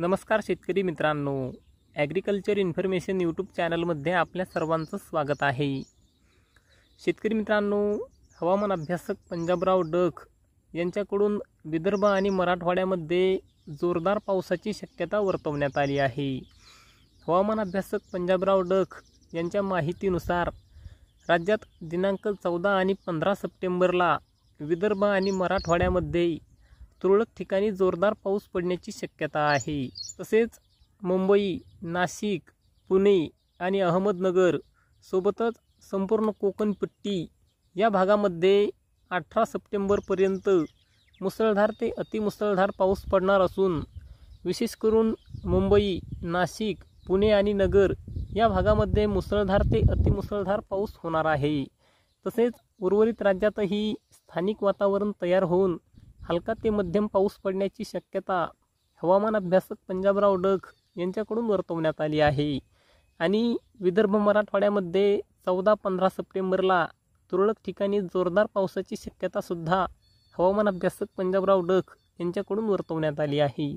नमस्कार शेतकरी मित्रांनो ॲग्रिकल्चर इन्फॉर्मेशन यूट्यूब चॅनलमध्ये आपल्या सर्वांचं स्वागत आहे शेतकरी मित्रांनो हवामान अभ्यासक पंजाबराव डक यांच्याकडून विदर्भ आणि मराठवाड्यामध्ये जोरदार पावसाची शक्यता वर्तवण्यात आली आहे हवामान अभ्यासक पंजाबराव डक यांच्या माहितीनुसार राज्यात दिनांक चौदा आणि पंधरा सप्टेंबरला विदर्भ आणि मराठवाड्यामध्ये तुरळक ठिकाणी जोरदार पाऊस पडण्याची शक्यता आहे तसेच मुंबई नाशिक पुणे आणि अहमदनगर सोबतच संपूर्ण कोकणपट्टी या भागामध्ये अठरा सप्टेंबरपर्यंत मुसळधार ते अतिमुसळधार पाऊस पडणार असून विशेष करून मुंबई नाशिक पुणे आणि नगर या भागामध्ये मुसळधार ते अतिमुसळधार पाऊस होणार आहे तसेच उर्वरित राज्यातही स्थानिक वातावरण तयार होऊन हलका ते मध्यम पाऊस पडण्याची शक्यता हवामान अभ्यासक पंजाबराव डग यांच्याकडून वर्तवण्यात आली आहे आणि विदर्भ मराठवाड्यामध्ये चौदा पंधरा सप्टेंबरला तुरळक ठिकाणी जोरदार पावसाची शक्यतासुद्धा हवामान अभ्यासक पंजाबराव डग यांच्याकडून वर्तवण्यात आली आहे